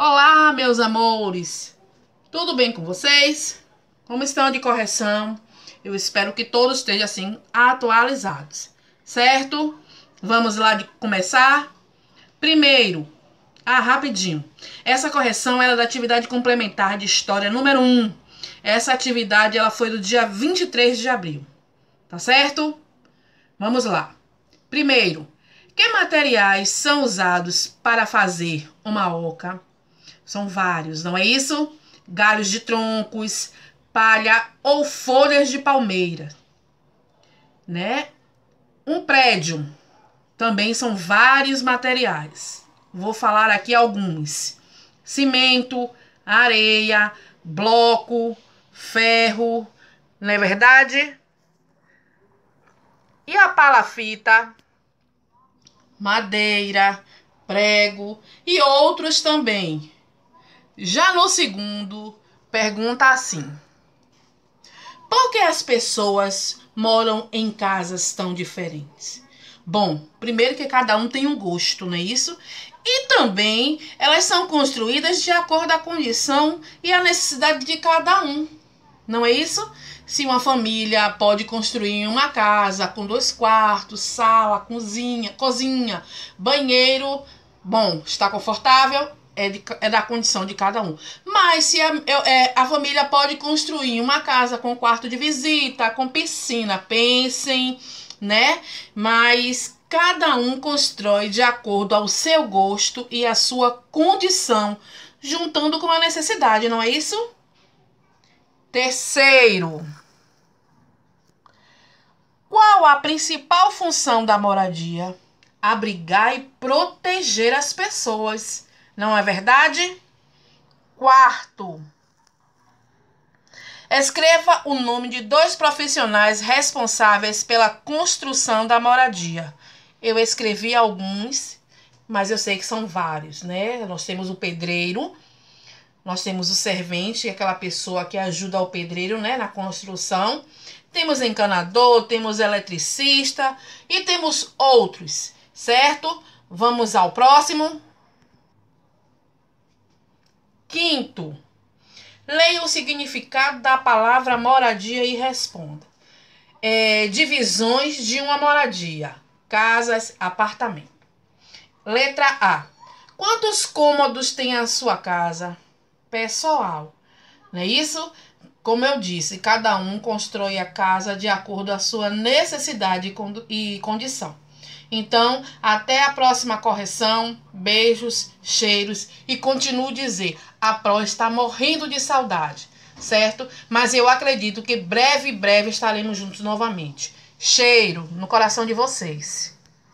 Olá, meus amores! Tudo bem com vocês? Como estão de correção? Eu espero que todos estejam assim atualizados, certo? Vamos lá de começar? Primeiro, ah, rapidinho. Essa correção era é da atividade complementar de história número 1. Essa atividade ela foi do dia 23 de abril. Tá certo? Vamos lá. Primeiro, que materiais são usados para fazer uma oca? São vários, não é isso? Galhos de troncos, palha ou folhas de palmeira, né? Um prédio também são vários materiais. Vou falar aqui alguns: cimento, areia, bloco, ferro, não é verdade? E a palafita, madeira, prego e outros também. Já no segundo, pergunta assim: Por que as pessoas moram em casas tão diferentes? Bom, primeiro que cada um tem um gosto, não é isso? E também elas são construídas de acordo com a condição e a necessidade de cada um. Não é isso? Se uma família pode construir uma casa com dois quartos, sala, cozinha, cozinha, banheiro, bom, está confortável, é, de, é da condição de cada um. Mas se a, é, a família pode construir uma casa com quarto de visita, com piscina, pensem, né? Mas cada um constrói de acordo ao seu gosto e à sua condição, juntando com a necessidade, não é isso? Terceiro, qual a principal função da moradia? Abrigar e proteger as pessoas não é verdade? Quarto. Escreva o nome de dois profissionais responsáveis pela construção da moradia. Eu escrevi alguns, mas eu sei que são vários, né? Nós temos o pedreiro, nós temos o servente, aquela pessoa que ajuda o pedreiro, né, na construção. Temos encanador, temos eletricista e temos outros, certo? Vamos ao próximo. Quinto, leia o significado da palavra moradia e responda. É, divisões de uma moradia: casas, apartamento. Letra A. Quantos cômodos tem a sua casa? Pessoal. Não é isso? Como eu disse, cada um constrói a casa de acordo com a sua necessidade e condição. Então, até a próxima correção, beijos, cheiros e continuo dizer, a Pro está morrendo de saudade, certo? Mas eu acredito que breve, breve estaremos juntos novamente. Cheiro no coração de vocês.